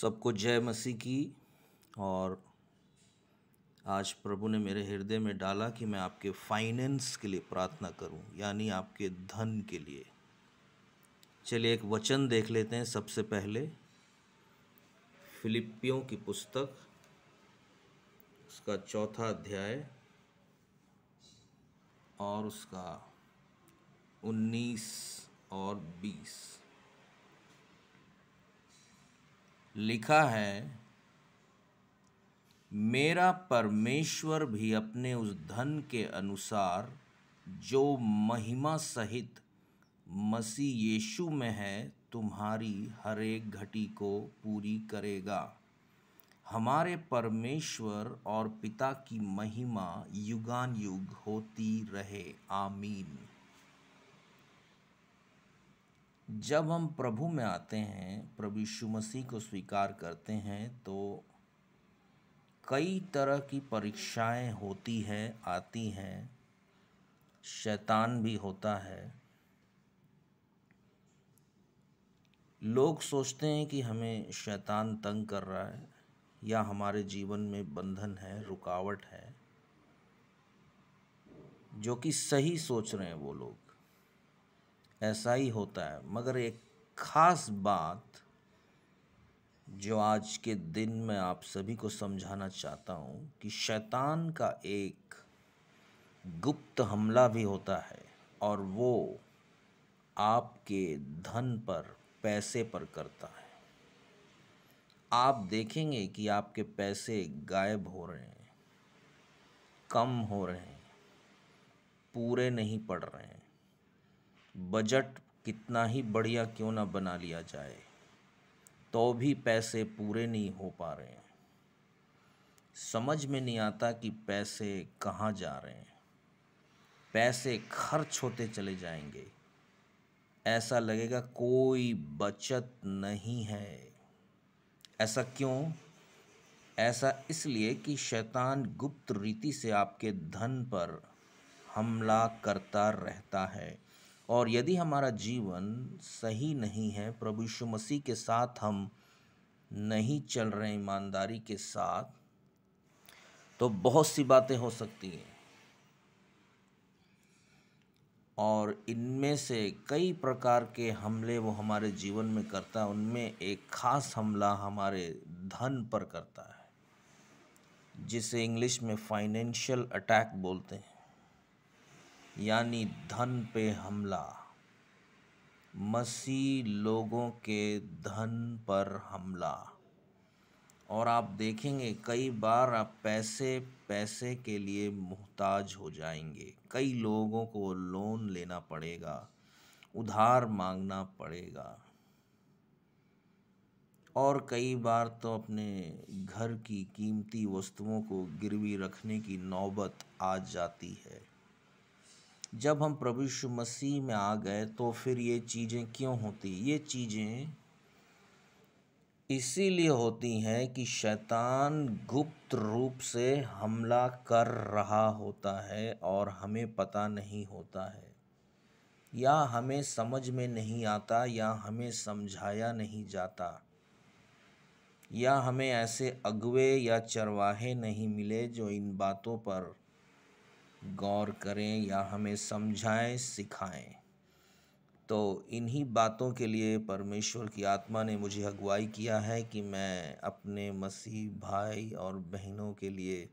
सबको जय मसीह की और आज प्रभु ने मेरे हृदय में डाला कि मैं आपके फाइनेंस के लिए प्रार्थना करूं यानी आपके धन के लिए चलिए एक वचन देख लेते हैं सबसे पहले फिलिपियों की पुस्तक उसका चौथा अध्याय और उसका उन्नीस और बीस लिखा है मेरा परमेश्वर भी अपने उस धन के अनुसार जो महिमा सहित मसीह यीशु में है तुम्हारी हर एक घटी को पूरी करेगा हमारे परमेश्वर और पिता की महिमा युगान युग होती रहे आमीन जब हम प्रभु में आते हैं प्रभु यीशु मसीह को स्वीकार करते हैं तो कई तरह की परीक्षाएं होती है आती हैं शैतान भी होता है लोग सोचते हैं कि हमें शैतान तंग कर रहा है या हमारे जीवन में बंधन है रुकावट है जो कि सही सोच रहे हैं वो लोग ऐसा ही होता है मगर एक ख़ास बात जो आज के दिन मैं आप सभी को समझाना चाहता हूँ कि शैतान का एक गुप्त हमला भी होता है और वो आपके धन पर पैसे पर करता है आप देखेंगे कि आपके पैसे गायब हो रहे हैं कम हो रहे हैं पूरे नहीं पड़ रहे हैं बजट कितना ही बढ़िया क्यों ना बना लिया जाए तो भी पैसे पूरे नहीं हो पा रहे हैं समझ में नहीं आता कि पैसे कहाँ जा रहे हैं पैसे खर्च होते चले जाएंगे ऐसा लगेगा कोई बचत नहीं है ऐसा क्यों ऐसा इसलिए कि शैतान गुप्त रीति से आपके धन पर हमला करता रहता है और यदि हमारा जीवन सही नहीं है प्रभु यीशु मसीह के साथ हम नहीं चल रहे ईमानदारी के साथ तो बहुत सी बातें हो सकती हैं और इनमें से कई प्रकार के हमले वो हमारे जीवन में करता है उनमें एक खास हमला हमारे धन पर करता है जिसे इंग्लिश में फाइनेंशियल अटैक बोलते हैं यानी धन पे हमला मसीह लोगों के धन पर हमला और आप देखेंगे कई बार आप पैसे पैसे के लिए मोहताज हो जाएंगे कई लोगों को लोन लेना पड़ेगा उधार मांगना पड़ेगा और कई बार तो अपने घर की कीमती वस्तुओं को गिरवी रखने की नौबत आ जाती है जब हम प्रभु यीशु मसीह में आ गए तो फिर ये चीज़ें क्यों होती ये चीज़ें इसीलिए होती हैं कि शैतान गुप्त रूप से हमला कर रहा होता है और हमें पता नहीं होता है या हमें समझ में नहीं आता या हमें समझाया नहीं जाता या हमें ऐसे अगवे या चरवाहे नहीं मिले जो इन बातों पर गौर करें या हमें समझाएं सिखाएं तो इन्हीं बातों के लिए परमेश्वर की आत्मा ने मुझे अगुवाई किया है कि मैं अपने मसीह भाई और बहनों के लिए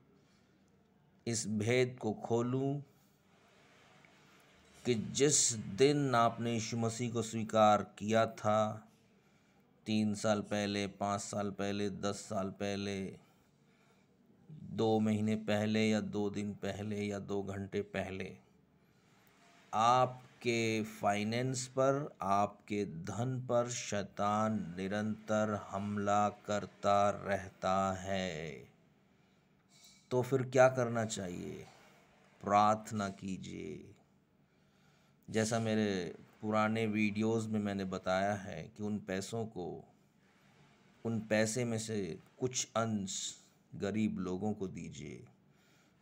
इस भेद को खोलूं कि जिस दिन आपने यीशु मसीह को स्वीकार किया था तीन साल पहले पाँच साल पहले दस साल पहले दो महीने पहले या दो दिन पहले या दो घंटे पहले आपके फाइनेंस पर आपके धन पर शैतान निरंतर हमला करता रहता है तो फिर क्या करना चाहिए प्रार्थना कीजिए जैसा मेरे पुराने वीडियोस में मैंने बताया है कि उन पैसों को उन पैसे में से कुछ अंश गरीब लोगों को दीजिए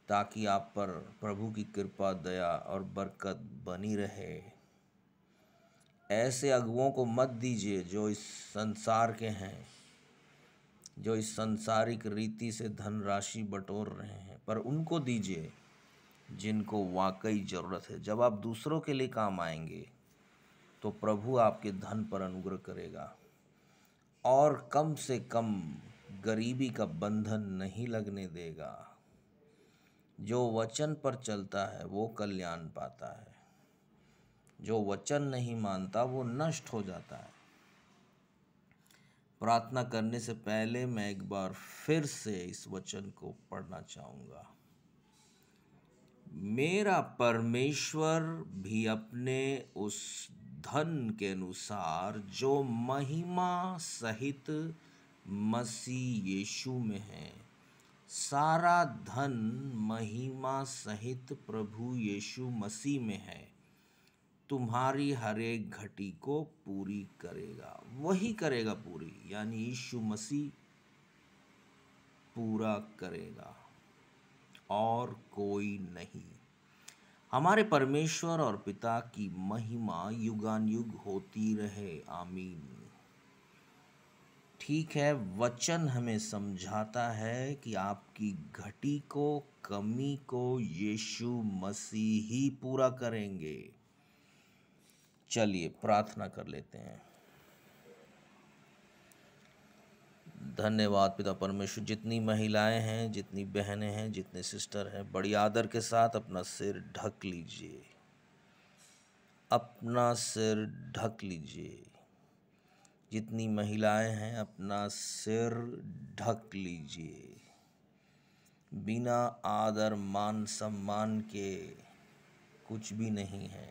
ताकि आप पर प्रभु की कृपा दया और बरकत बनी रहे ऐसे अगुओं को मत दीजिए जो इस संसार के हैं जो इस संसारिक रीति से धनराशि बटोर रहे हैं पर उनको दीजिए जिनको वाकई ज़रूरत है जब आप दूसरों के लिए काम आएंगे तो प्रभु आपके धन पर अनुग्रह करेगा और कम से कम गरीबी का बंधन नहीं लगने देगा जो वचन पर चलता है वो कल्याण पाता है जो वचन नहीं मानता वो नष्ट हो जाता है प्रार्थना करने से पहले मैं एक बार फिर से इस वचन को पढ़ना चाहूँगा मेरा परमेश्वर भी अपने उस धन के अनुसार जो महिमा सहित मसीह यीशु में है सारा धन महिमा सहित प्रभु यीशु मसीह में है तुम्हारी हर एक घटी को पूरी करेगा वही करेगा पूरी यानी यीशु मसीह पूरा करेगा और कोई नहीं हमारे परमेश्वर और पिता की महिमा युगान युग होती रहे आमीन ठीक है वचन हमें समझाता है कि आपकी घटी को कमी को यीशु मसीह ही पूरा करेंगे चलिए प्रार्थना कर लेते हैं धन्यवाद पिता परमेश्वर जितनी महिलाएं हैं जितनी बहनें हैं जितने सिस्टर हैं बड़ी आदर के साथ अपना सिर ढक लीजिए अपना सिर ढक लीजिए जितनी महिलाएं हैं अपना सिर ढक लीजिए बिना आदर मान सम्मान के कुछ भी नहीं है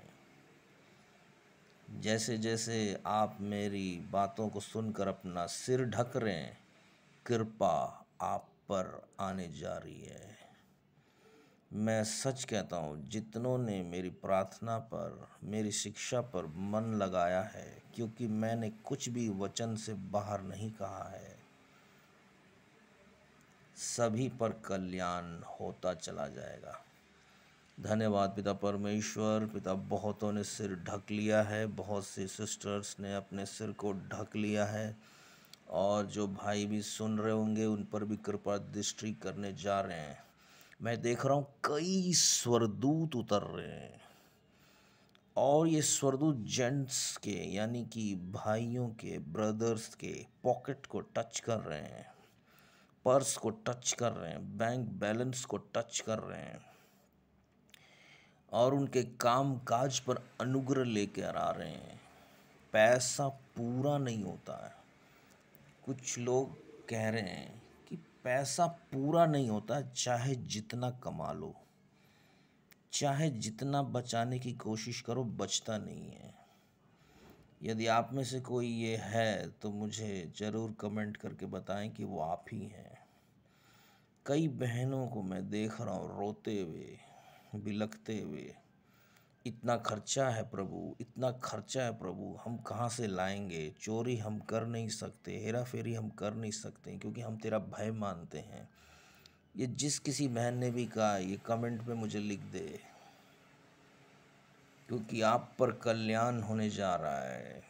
जैसे जैसे आप मेरी बातों को सुनकर अपना सिर ढक रहे हैं कृपा आप पर आने जा रही है मैं सच कहता हूँ जितनों ने मेरी प्रार्थना पर मेरी शिक्षा पर मन लगाया है क्योंकि मैंने कुछ भी वचन से बाहर नहीं कहा है सभी पर कल्याण होता चला जाएगा धन्यवाद पिता परमेश्वर पिता बहुतों ने सिर ढक लिया है बहुत सी सिस्टर्स ने अपने सिर को ढक लिया है और जो भाई भी सुन रहे होंगे उन पर भी कृपा दृष्टि करने जा रहे हैं मैं देख रहा हूँ कई स्वरदूत उतर रहे हैं और ये स्वरदूत जेंट्स के यानी कि भाइयों के ब्रदर्स के पॉकेट को टच कर रहे हैं पर्स को टच कर रहे हैं बैंक बैलेंस को टच कर रहे हैं और उनके काम काज पर अनुग्रह लेकर आ रहे हैं पैसा पूरा नहीं होता है कुछ लोग कह रहे हैं पैसा पूरा नहीं होता चाहे जितना कमा लो चाहे जितना बचाने की कोशिश करो बचता नहीं है यदि आप में से कोई ये है तो मुझे ज़रूर कमेंट करके बताएं कि वो आप ही हैं कई बहनों को मैं देख रहा हूँ रोते हुए बिलखते हुए इतना खर्चा है प्रभु इतना खर्चा है प्रभु हम कहाँ से लाएंगे चोरी हम कर नहीं सकते हेरा फेरी हम कर नहीं सकते क्योंकि हम तेरा भय मानते हैं ये जिस किसी बहन ने भी कहा ये कमेंट में मुझे लिख दे क्योंकि आप पर कल्याण होने जा रहा है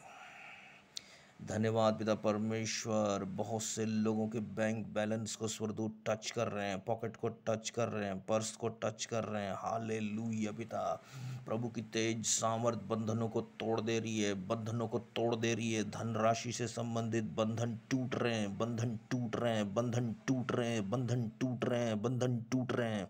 धन्यवाद पिता परमेश्वर बहुत से लोगों के बैंक बैलेंस को स्वरदूत टच कर रहे हैं पॉकेट को टच कर रहे हैं पर्स को टच कर रहे हैं हाले लुया पिता प्रभु की तेज सामर्थ बंधनों को तोड़ दे रही है बंधनों को तोड़ दे रही है धनराशि से संबंधित बंधन टूट रहे हैं बंधन टूट रहे हैं बंधन टूट रहे हैं बंधन टूट रहे हैं बंधन टूट रहे हैं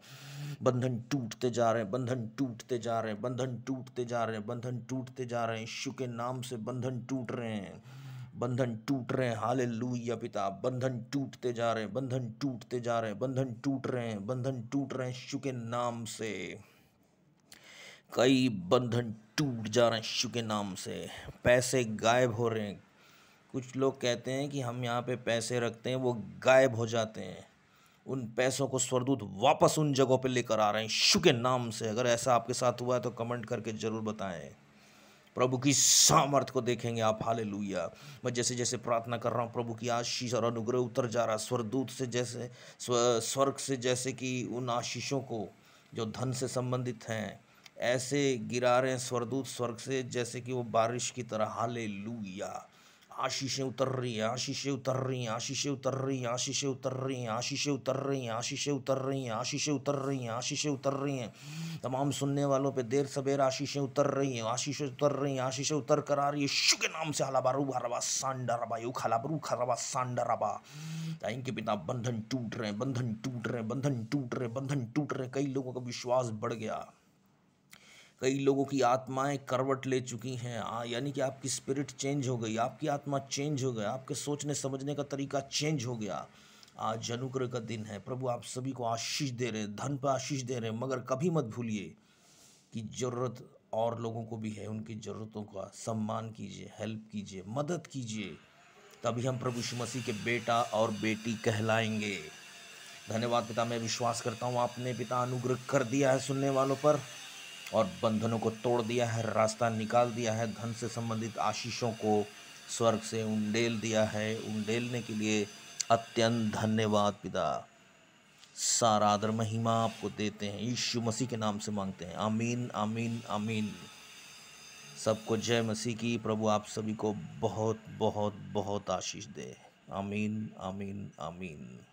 बंधन टूटते जा रहे हैं बंधन टूटते जा रहे हैं बंधन टूटते जा रहे हैं बंधन टूटते जा रहे हैं ईशु के नाम से बंधन टूट रहे हैं बंधन टूट रहे हैं हाले लुया पिता बंधन टूटते जा रहे हैं बंधन टूटते जा रहे हैं बंधन टूट रहे हैं बंधन टूट रहे हैं शु के नाम से कई बंधन टूट जा रहे हैं शु के नाम से पैसे गायब हो रहे हैं कुछ लोग कहते हैं कि हम यहाँ पे पैसे रखते हैं वो गायब हो जाते हैं उन पैसों को स्वरदूत वापस उन जगहों पे लेकर आ रहे हैं शु के नाम से अगर ऐसा आपके साथ हुआ है तो कमेंट करके ज़रूर बताएं प्रभु की सामर्थ को देखेंगे आप हाले मैं जैसे जैसे प्रार्थना कर रहा हूँ प्रभु की आशीष और अनुग्रह उतर जा रहा स्वर्गदूत से जैसे स्वर्ग से जैसे कि उन आशीषों को जो धन से संबंधित हैं ऐसे गिरा रहे हैं स्वर्गदूत स्वर्ग से जैसे कि वो बारिश की तरह हाले लुया आशीषें उतर रही हैं आशीषें उतर रही हैं आशीषें उतर रही हैं आशीषें उतर रही हैं आशीषें उतर रही हैं आशीषें उतर रही हैं आशीषें उतर रही हैं आशीषें उतर रही हैं तमाम सुनने वालों पे देर सवेर आशीषें उतर रही हैं आशीषें उतर रही हैं आशीषें उतर कर आ रही है शु के नाम से हलाबारू हरबा रबा यू खराबा सांडा रबा टाइम के पिता बंधन टूट रहे हैं बंधन टूट रहे हैं बंधन टूट रहे बंधन टूट रहे कई लोगों का विश्वास बढ़ गया कई लोगों की आत्माएं करवट ले चुकी हैं यानी कि आपकी स्पिरिट चेंज हो गई आपकी आत्मा चेंज हो गया आपके सोचने समझने का तरीका चेंज हो गया आज अनुग्रह का दिन है प्रभु आप सभी को आशीष दे रहे हैं धन पर आशीष दे रहे हैं मगर कभी मत भूलिए कि ज़रूरत और लोगों को भी है उनकी ज़रूरतों का सम्मान कीजिए हेल्प कीजिए मदद कीजिए तभी हम प्रभु यीशु मसीह के बेटा और बेटी कहलाएंगे धन्यवाद पिता मैं विश्वास करता हूँ आपने पिता अनुग्रह कर दिया है सुनने वालों पर और बंधनों को तोड़ दिया है रास्ता निकाल दिया है धन से संबंधित आशीषों को स्वर्ग से उंडेल दिया है उंडेलने के लिए अत्यंत धन्यवाद पिता सारा आदर महिमा आपको देते हैं यीशु मसीह के नाम से मांगते हैं आमीन आमीन आमीन सबको जय मसीह की प्रभु आप सभी को बहुत बहुत बहुत आशीष दे आमीन आमीन आमीन